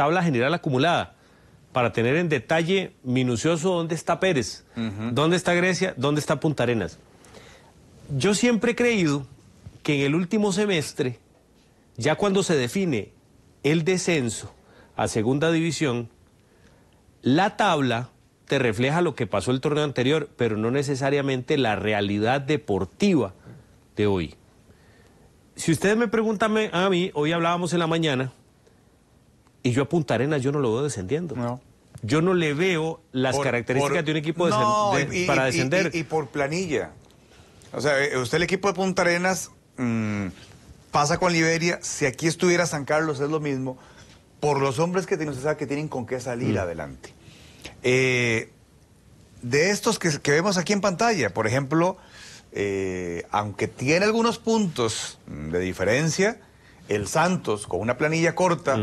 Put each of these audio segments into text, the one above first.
tabla general acumulada para tener en detalle minucioso dónde está Pérez, dónde está Grecia, dónde está Punta Arenas. Yo siempre he creído que en el último semestre, ya cuando se define el descenso a segunda división, la tabla te refleja lo que pasó el torneo anterior, pero no necesariamente la realidad deportiva de hoy. Si ustedes me preguntan a mí, hoy hablábamos en la mañana y yo a Punta Arenas yo no lo veo descendiendo. No. Yo no le veo las características de un equipo para descender. Y, por planilla. O sea, eh, usted el equipo de Punta Arenas mm, pasa con Liberia. Si aquí estuviera San Carlos es lo mismo. Por los hombres que tienen, que tienen con qué salir mm. adelante. Eh, de estos que, vemos aquí en pantalla, por ejemplo, eh, aunque tiene algunos puntos de diferencia, el Santos con una planilla corta,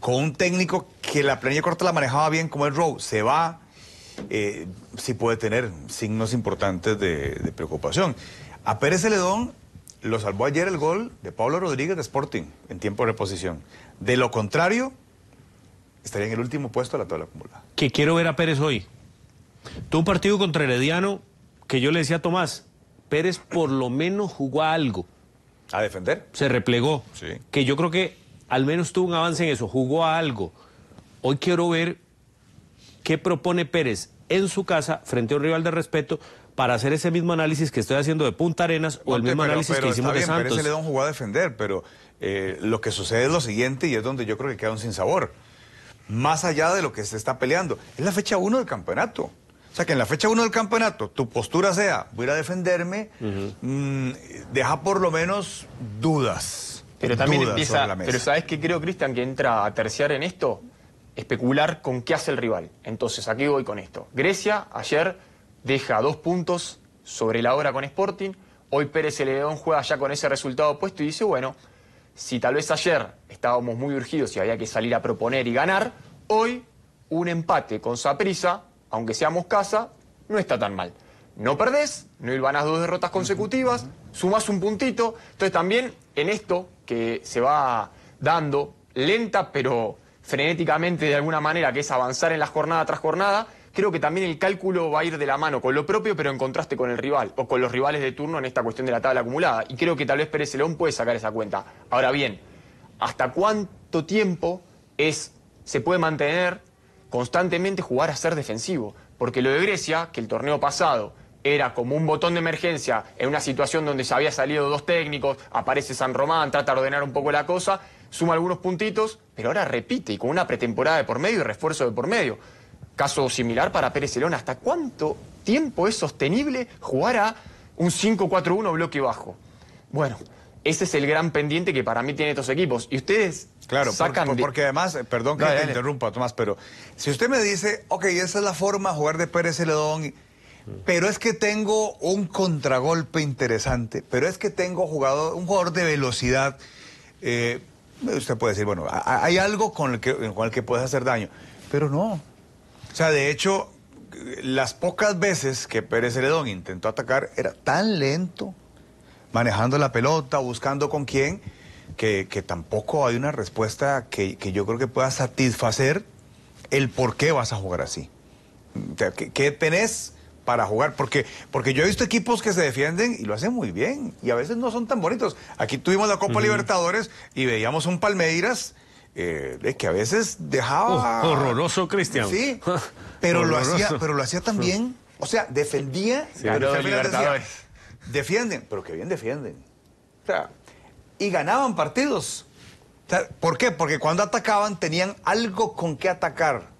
con un técnico que la planilla corta la manejaba bien como el Rowe, se va, eh, sí puede tener signos importantes de, preocupación. A Pérez Celedón lo salvó ayer el gol de Pablo Rodríguez de Sporting en tiempo de reposición. De lo contrario, estaría en el último puesto de la tabla acumulada. Que quiero ver a Pérez hoy. Tuvo un partido contra Herediano que yo le decía a Tomás, Pérez por lo menos jugó algo. ¿A defender? Se replegó. Que yo creo que al menos tuvo un avance en eso, jugó a algo. Hoy quiero ver qué propone Pérez en su casa frente a un rival de respeto para hacer ese mismo análisis que estoy haciendo de Punta Arenas o el mismo análisis que hicimos de Santos. Pérez se le da un juego a defender, pero eh, lo que sucede es lo siguiente y es donde yo creo que queda un sinsabor. Más allá de lo que se está peleando, es la fecha 1 del campeonato. O sea, que en la fecha 1 del campeonato tu postura sea, voy a defenderme, mm, deja por lo menos dudas. Pero también empieza, pero ¿sabes qué creo, Cristian, que entra a terciar en esto? Especular con qué hace el rival. Entonces, aquí voy con esto? Grecia ayer deja dos puntos sobre la hora con Sporting. Hoy Pérez León juega ya con ese resultado puesto y dice, bueno, si tal vez ayer estábamos muy urgidos y había que salir a proponer y ganar, hoy un empate con Saprisa aunque seamos casa, no está tan mal. No perdés, no a dos derrotas consecutivas, sumás un puntito. Entonces también en esto que se va dando, lenta pero frenéticamente de alguna manera, que es avanzar en la jornada tras jornada, creo que también el cálculo va a ir de la mano con lo propio, pero en contraste con el rival o con los rivales de turno en esta cuestión de la tabla acumulada. Y creo que tal vez Pérez León puede sacar esa cuenta. Ahora bien, ¿hasta cuánto tiempo es, se puede mantener constantemente jugar a ser defensivo. Porque lo de Grecia, que el torneo pasado era como un botón de emergencia en una situación donde se había salido dos técnicos, aparece San Román, trata de ordenar un poco la cosa, suma algunos puntitos, pero ahora repite y con una pretemporada de por medio y refuerzo de por medio. Caso similar para Pérez elón ¿hasta cuánto tiempo es sostenible jugar a un 5-4-1 bloque bajo? Bueno, ese es el gran pendiente que para mí tienen estos equipos. Y ustedes Claro, porque además, eh, perdón que te interrumpa, Tomás, pero si usted me dice, ok, esa es la forma de jugar de Pérez Celedón, pero es que tengo un contragolpe interesante, pero es que tengo jugador, un jugador de velocidad, eh, usted puede decir, bueno, hay algo con el, que, con el que puedes hacer daño, pero no. O sea, de hecho, las pocas veces que Pérez Celedón intentó atacar era tan lento, manejando la pelota, buscando con quién que, tampoco hay una respuesta que, yo creo que pueda satisfacer el por qué vas a jugar así. ¿qué, tenés? para jugar, porque, porque yo he visto equipos que se defienden y lo hacen muy bien, y a veces no son tan bonitos. Aquí tuvimos la Copa Libertadores y veíamos un Palmeiras eh, que a veces dejaba... Oh, horroroso, Cristian. Sí, pero, lo hacía, pero lo hacía también, o sea, defendía... pero defienden, pero que bien defienden. O sea, y ganaban partidos. ¿Por qué? Porque cuando atacaban tenían algo con qué atacar.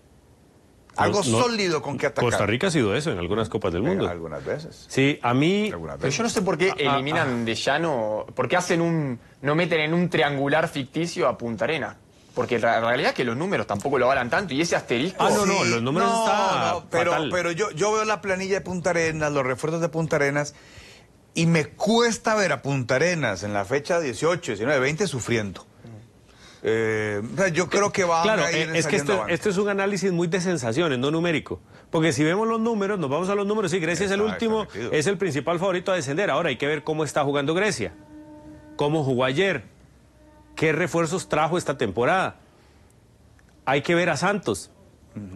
Algo sólido con que atacar. Costa Rica ha sido eso en algunas Copas del Mundo. algunas veces. Sí, a mí... yo no sé por qué ah, ah, eliminan ah. de llano... ¿Por qué hacen un... no meten en un triangular ficticio a Punta Arena? Porque la realidad que los números tampoco lo valen tanto. Y ese asterisco... Ah, no, no, los números no, están pero, pero yo, yo veo la planilla de Punta Arenas, los refuerzos de Punta Arenas... Y me cuesta ver a Punta Arenas en la fecha 18, 19, 20 sufriendo. Eh, yo creo que va a ir eh, es que esto, es un análisis muy de sensaciones, no numérico. Porque si vemos los números, nos vamos a los números. Sí, Grecia es el último, es el principal favorito a descender. Ahora hay que ver cómo está jugando Grecia, cómo jugó ayer, qué refuerzos trajo esta temporada. Hay que ver a Santos.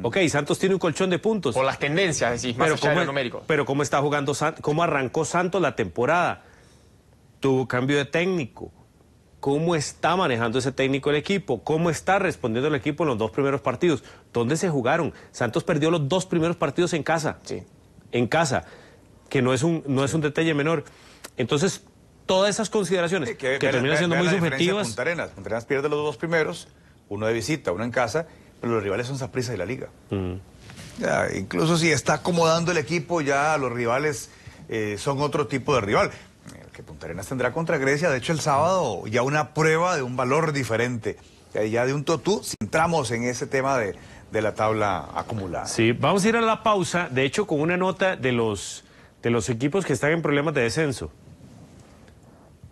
Ok, Santos tiene un colchón de puntos. ...o las tendencias, decís, más pero allá numérico. Pero cómo está jugando, Santos... cómo arrancó Santos la temporada. Tuvo cambio de técnico. ¿Cómo está manejando ese técnico el equipo? ¿Cómo está respondiendo el equipo en los dos primeros partidos? ¿Dónde se jugaron? Santos perdió los dos primeros partidos en casa. Sí. En casa, que no es un, no es un detalle menor. Entonces, todas esas consideraciones que, que terminan siendo muy subjetivas. Punta Arenas pierde los dos primeros, uno de visita, uno en casa, pero los rivales son Saprissa y la Liga. Mm. incluso si está acomodando el equipo, ya los rivales eh, son otro tipo de rival. El que Punta Arenas tendrá contra Grecia, de hecho el sábado ya una prueba de un valor diferente, ya, de un totú, si entramos en ese tema de, la tabla acumulada. Sí, vamos a ir a la pausa, de hecho con una nota de los, de los equipos que están en problemas de descenso.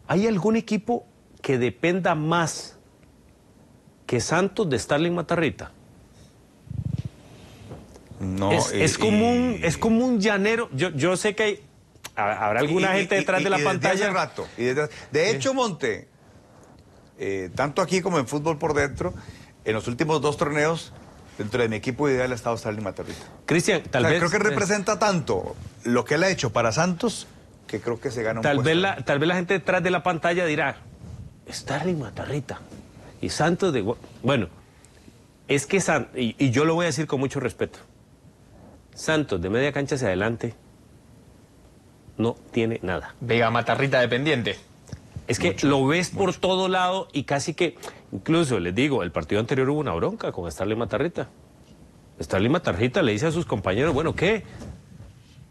¿Hay algún equipo que dependa más que Santos de Starling Matarrita. No, es, eh, es como un, llanero. Yo, yo sé que hay, habrá alguna gente detrás de la pantalla. rato. Y de hecho, Monte, eh, tanto aquí como en fútbol por dentro, en los últimos dos torneos, dentro de mi equipo ideal ha estado Starling Matarrita. Cristian, tal vez. Creo que representa tanto lo que él ha hecho para Santos que creo que se gana tal vez Tal vez la gente detrás de la pantalla dirá: Starling Matarrita. Y Santos de... Bueno, es que... y, yo lo voy a decir con mucho respeto. Santos, de media cancha hacia adelante, no tiene nada. Vega Matarrita dependiente. Es que lo ves por todo lado y casi que, incluso les digo, el partido anterior hubo una bronca con Starling Matarrita. Starling Matarrita le dice a sus compañeros, bueno, ¿qué?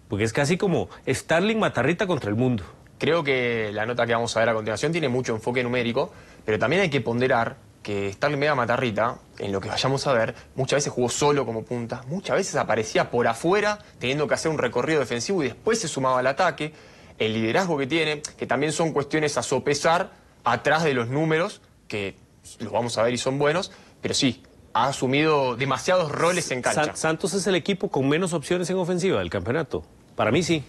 Porque es casi como Starling Matarrita contra el mundo. Creo que la nota que vamos a ver a continuación tiene mucho enfoque numérico. Pero también hay que ponderar que Starling Mega Matarrita, en lo que vayamos a ver, muchas veces jugó solo como punta, muchas veces aparecía por afuera teniendo que hacer un recorrido defensivo y después se sumaba al ataque. El liderazgo que tiene, que también son cuestiones a sopesar atrás de los números, que los vamos a ver y son buenos, pero sí, ha asumido demasiados roles en cancha. Santos es el equipo con menos opciones en ofensiva del campeonato. Para mí sí.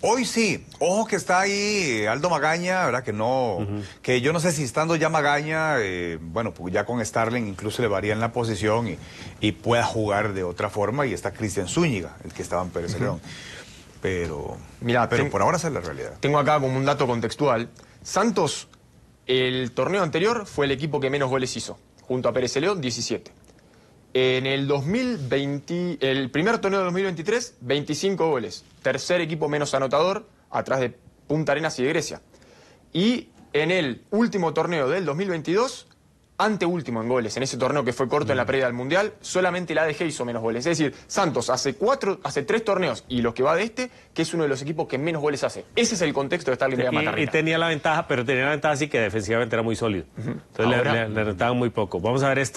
Hoy sí, ojo que está ahí Aldo Magaña, ¿verdad? Que no, que yo no sé si estando ya Magaña, eh, bueno, pues ya con Starling incluso le varía en la posición y, pueda jugar de otra forma. Y está Cristian Zúñiga, el que estaba en Pérez León. Pero, Mira, pero por ahora esa es la realidad. Tengo acá como un dato contextual. Santos, el torneo anterior fue el equipo que menos goles hizo, junto a Pérez León, 17. En el 2020, el primer torneo de 2023, 25 goles. Tercer equipo menos anotador, atrás de Punta Arenas y de Grecia. Y en el último torneo del 2022, anteúltimo en goles. En ese torneo que fue corto en la mm. previa del Mundial, solamente la ADG hizo menos goles. Es decir, Santos hace cuatro, hace tres torneos y los que va de este, que es uno de los equipos que menos goles hace. Ese es el contexto de estar de la Y, y tenía la ventaja, pero tenía la ventaja así que defensivamente era muy sólido. Entonces le, le, muy poco. Vamos a ver esto.